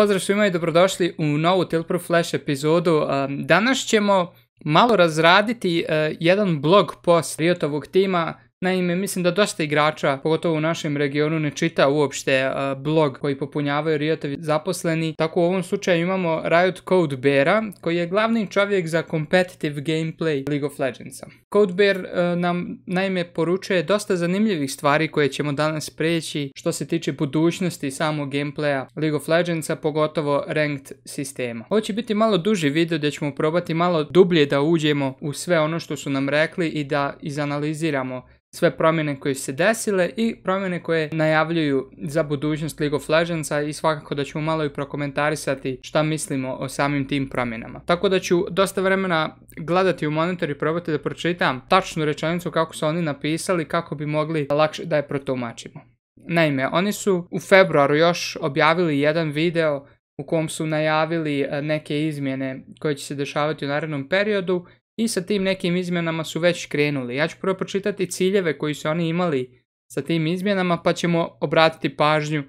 Pozdrav svima i dobrodošli u novu Tilpro Flash epizodu. Danas ćemo malo razraditi eh, jedan blog post Riotovog tima Naime, mislim da dosta igrača, pogotovo u našem regionu, ne čita uopšte blog koji popunjavaju Riotovi zaposleni. Tako u ovom slučaju imamo Riot Code Beara, koji je glavni čovjek za competitive gameplay League of Legends. Code Bear nam naime poručuje dosta zanimljivih stvari koje ćemo danas preći što se tiče budućnosti samog gameplaya League of Legends, pogotovo ranked sistema. Ovo će biti malo duži video gdje ćemo probati malo dublje da uđemo u sve ono što su nam rekli i da izanaliziramo sve promjene koje su se desile i promjene koje najavljuju za budućnost League of Legendsa i svakako da ćemo malo i prokomentarisati šta mislimo o samim tim promjenama. Tako da ću dosta vremena gledati u monitor i probati da pročitam tačnu rečenicu kako su oni napisali kako bi mogli lakše da je protumačimo. Naime, oni su u februaru još objavili jedan video u kom su najavili e, neke izmjene koje će se dešavati u narednom periodu i sa tim nekim izmjenama su već krenuli. Ja ću prvo pročitati ciljeve koji su oni imali sa tim izmjenama pa ćemo obratiti pažnju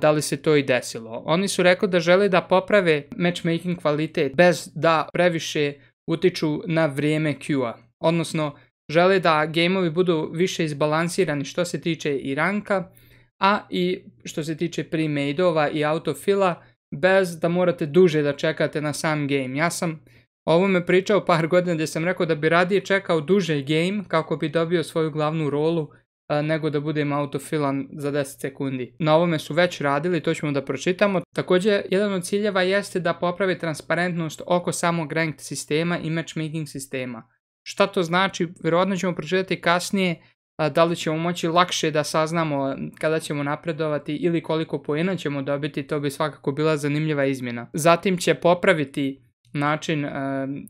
da li se to i desilo. Oni su rekli da žele da poprave matchmaking kvalitet bez da previše utiču na vrijeme q a Odnosno, žele da gameovi budu više izbalansirani što se tiče i ranka, a i što se tiče pre i autofila, bez da morate duže da čekate na sam game. Ja sam ovo me pričao par godina gdje sam rekao da bi radije čekao duže game kako bi dobio svoju glavnu rolu e, nego da budem autofilan za 10 sekundi. Na ovome su već radili, to ćemo da pročitamo. Također, jedan od ciljeva jeste da popravi transparentnost oko samog ranked sistema i matchmaking sistema. Šta to znači? Vjerojatno ćemo pročitati kasnije da li ćemo moći lakše da saznamo kada ćemo napredovati ili koliko poena ćemo dobiti, to bi svakako bila zanimljiva izmjena. Zatim će popraviti način e,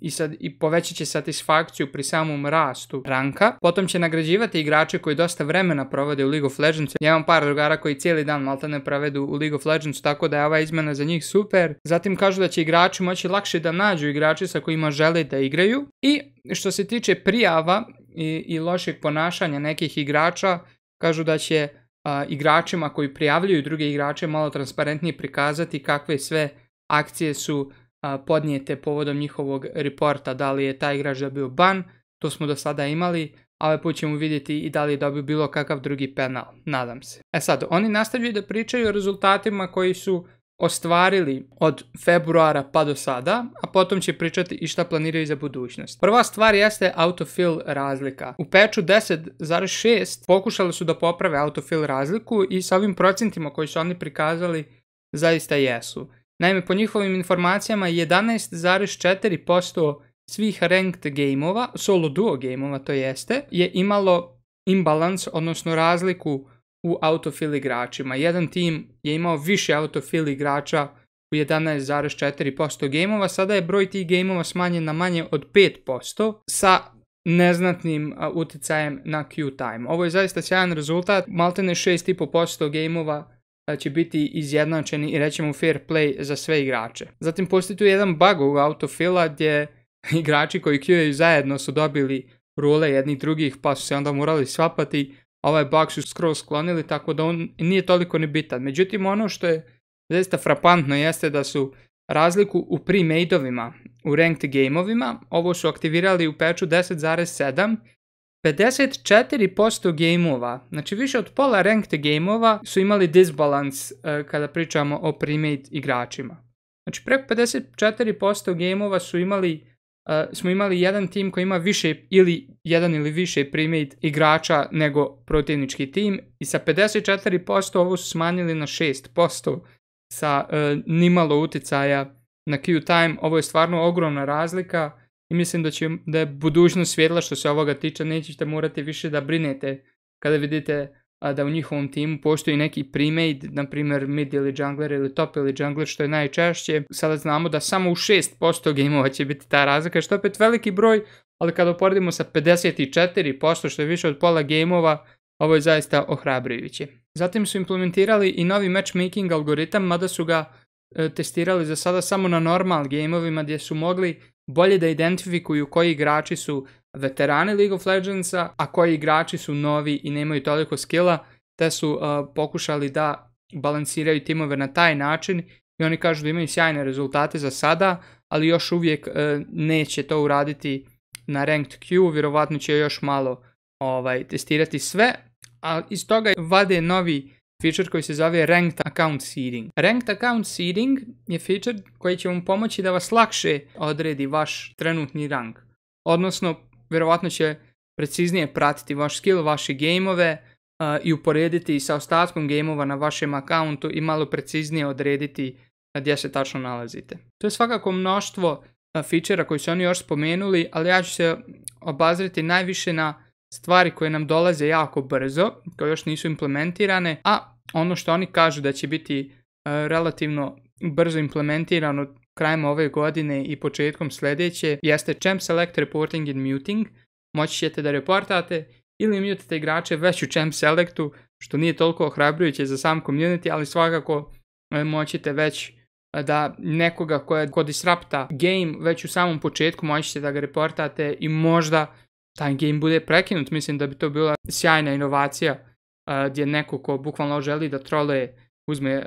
i, sad, i povećat će satisfakciju pri samom rastu ranka. Potom će nagrađivati igrače koji dosta vremena provode u League of Legends. Ja imam par drugara koji cijeli dan malta ne provedu u League of Legends, tako da je ova izmjena za njih super. Zatim kažu da će igrači moći lakše da nađu igrače sa kojima žele da igraju. I što se tiče prijava i, lošeg ponašanja nekih igrača, kažu da će igračima koji prijavljuju druge igrače malo transparentnije prikazati kakve sve akcije su podnijete povodom njihovog reporta, da li je taj igrač dobio ban, to smo do sada imali, ali put ćemo vidjeti i da li je dobio bilo kakav drugi penal, nadam se. E sad, oni nastavljaju da pričaju o rezultatima koji su ostvarili od februara pa do sada, a potom će pričati i šta planiraju za budućnost. Prva stvar jeste autofill razlika. U patchu 10.6 pokušali su da poprave autofill razliku i sa ovim procentima koji su oni prikazali zaista jesu. Naime, po njihovim informacijama 11,4% svih ranked gameova, solo duo gameova to jeste, je imalo imbalans, odnosno razliku u autofill igračima. Jedan tim je imao više autofill igrača u 11,4% gameova, sada je broj tih gameova smanjen na manje od 5% sa neznatnim utjecajem na queue time. Ovo je zaista sjajan rezultat, maltene 6,5% gameova će biti izjednačeni i rećemo fair play za sve igrače. Zatim postoji tu jedan bug u autofila gdje igrači koji queueju zajedno su dobili role jednih drugih pa su se onda morali svapati, ovaj bug su skroz sklonili tako da on nije toliko ni bitan. Međutim ono što je zaista frapantno jeste da su razliku u pre-madeovima u ranked gameovima, ovo su aktivirali u patchu 10.7 54% gameova, znači više od pola ranked gameova su imali disbalans e, kada pričamo o primate igračima. Znači preko 54% gameova su imali, e, smo imali jedan tim koji ima više ili jedan ili više premade igrača nego protivnički tim i sa 54% ovo su smanjili na 6% sa e, nimalo utjecaja na Q time. Ovo je stvarno ogromna razlika i mislim da, će, da je budućnost svjetla što se ovoga tiče, nećete morati više da brinete kada vidite a, da u njihovom timu postoji neki premade, na primjer mid ili jungler ili top ili jungler što je najčešće. Sada znamo da samo u 6% gameova će biti ta razlika što je opet veliki broj, ali kada uporedimo sa 54% što je više od pola gameova, ovo je zaista ohrabrujuće Zatim su implementirali i novi matchmaking algoritam, mada su ga e, testirali za sada samo na normal gameovima gdje su mogli bolje da identifikuju koji igrači su veterani League of Legendsa, a koji igrači su novi i nemaju toliko skilla, te su uh, pokušali da balansiraju timove na taj način i oni kažu da imaju sjajne rezultate za sada, ali još uvijek uh, neće to uraditi na ranked queue, vjerovatno će još malo ovaj testirati sve, a iz toga vade novi feature koji se zove Ranked Account Seeding. Ranked Account Seeding je feature koji će vam pomoći da vas lakše odredi vaš trenutni rank. Odnosno, vjerovatno će preciznije pratiti vaš skill, vaše gameove e, i uporediti sa ostatkom gameova na vašem accountu i malo preciznije odrediti gdje se tačno nalazite. To je svakako mnoštvo e, featurea koji su oni još spomenuli, ali ja ću se obazriti najviše na stvari koje nam dolaze jako brzo, koje još nisu implementirane, a ono što oni kažu da će biti e, relativno brzo implementirano krajem ove godine i početkom sljedeće jeste Champ Select Reporting and Muting. Moći ćete da reportate ili mutite igrače već u Champ Selectu, što nije toliko ohrabrujuće za sam community, ali svakako e, moćete već e, da nekoga koja je kod disrupta game već u samom početku moćete da ga reportate i možda taj game bude prekinut, mislim da bi to bila sjajna inovacija uh, gdje neko ko bukvalno želi da trole uzme uh,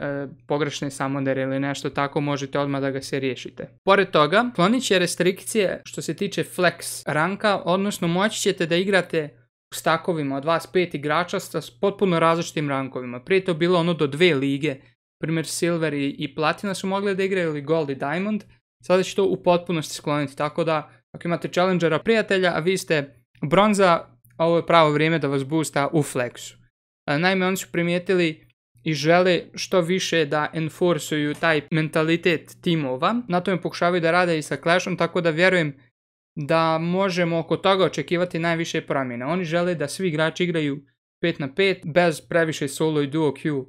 pogrešne samodere ili nešto tako, možete odmah da ga se riješite. Pored toga, klonit će restrikcije što se tiče flex ranka, odnosno moći ćete da igrate u stakovima od vas pet igrača sa potpuno različitim rankovima. Prije to bilo ono do dve lige, primjer Silver i, i Platina su mogli da igraju ili Gold i Diamond, sada će to u potpunosti skloniti, tako da ako imate challengera prijatelja, a vi ste Bronza, ovo je pravo vrijeme da vas boosta u flexu. E, naime, oni su primijetili i žele što više da enforsuju taj mentalitet timova. Na tome pokušavaju da rade i sa Clashom, tako da vjerujem da možemo oko toga očekivati najviše promjena. Oni žele da svi igrači igraju 5 na 5 bez previše solo i duo Q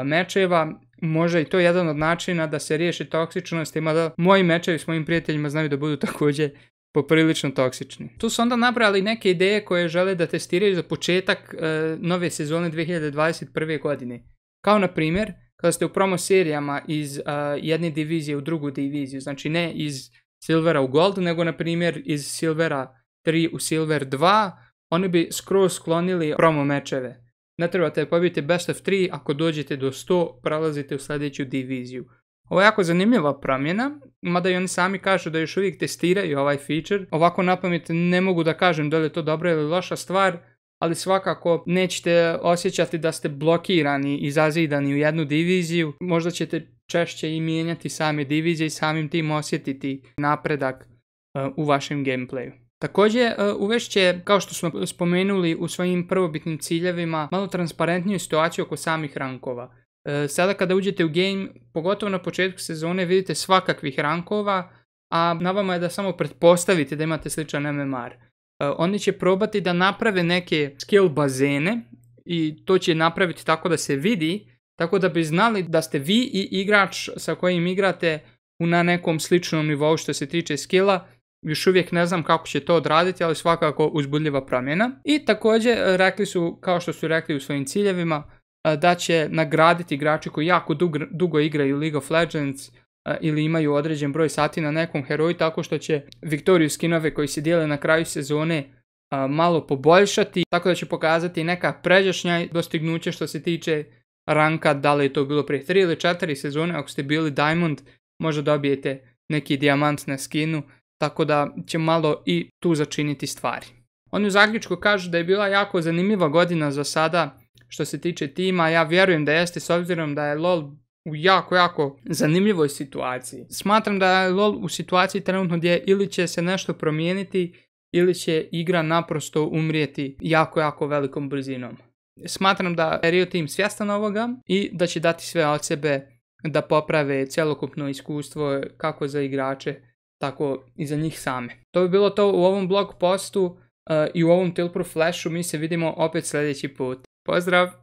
e, mečeva. Možda i to jedan od načina da se riješi toksičnost, ima da moji mečevi s mojim prijateljima znaju da budu također poprilično toksični. Tu su onda nabrali neke ideje koje žele da testiraju za početak e, nove sezone 2021. godine. Kao na primjer, kada ste u promo serijama iz e, jedne divizije u drugu diviziju, znači ne iz Silvera u Gold, nego na primjer iz Silvera 3 u Silver 2, oni bi skroz sklonili promo mečeve. Ne trebate pobiti best of 3, ako dođete do 100, prelazite u sljedeću diviziju. Ovo je jako zanimljiva promjena, mada i oni sami kažu da još uvijek testiraju ovaj feature. Ovako napamet ne mogu da kažem da li je to dobra ili loša stvar, ali svakako nećete osjećati da ste blokirani i zazidani u jednu diviziju. Možda ćete češće i mijenjati same divizije i samim tim osjetiti napredak e, u vašem gameplayu. Također, e, uvešće, kao što smo spomenuli u svojim prvobitnim ciljevima, malo transparentniju situaciju oko samih rankova. E, sada kada uđete u game, pogotovo na početku sezone, vidite svakakvih rankova, a na vama je da samo pretpostavite da imate sličan MMR. E, oni će probati da naprave neke skill bazene i to će napraviti tako da se vidi, tako da bi znali da ste vi i igrač sa kojim igrate na nekom sličnom nivou što se tiče skilla, još uvijek ne znam kako će to odraditi, ali svakako uzbudljiva promjena. I također e, rekli su, kao što su rekli u svojim ciljevima, E, da će nagraditi igrače koji jako dugo, dugo igraju League of Legends e, ili imaju određen broj sati na nekom heroju tako što će Viktoriju skinove koji se dijele na kraju sezone e, malo poboljšati, tako da će pokazati neka pređašnja dostignuća što se tiče ranka, da li je to bilo prije 3 ili 4 sezone, ako ste bili Diamond, možda dobijete neki dijamant na skinu, tako da će malo i tu začiniti stvari. Oni u zaključku kažu da je bila jako zanimljiva godina za sada što se tiče tima, ja vjerujem da jeste s obzirom da je LoL u jako, jako zanimljivoj situaciji. Smatram da je LoL u situaciji trenutno gdje ili će se nešto promijeniti ili će igra naprosto umrijeti jako, jako velikom brzinom. Smatram da je Rio Team svjestan ovoga i da će dati sve od sebe da poprave cjelokupno iskustvo kako za igrače, tako i za njih same. To bi bilo to u ovom blog postu eh, i u ovom Tilpro Flashu. Mi se vidimo opet sljedeći put. Pozdrav!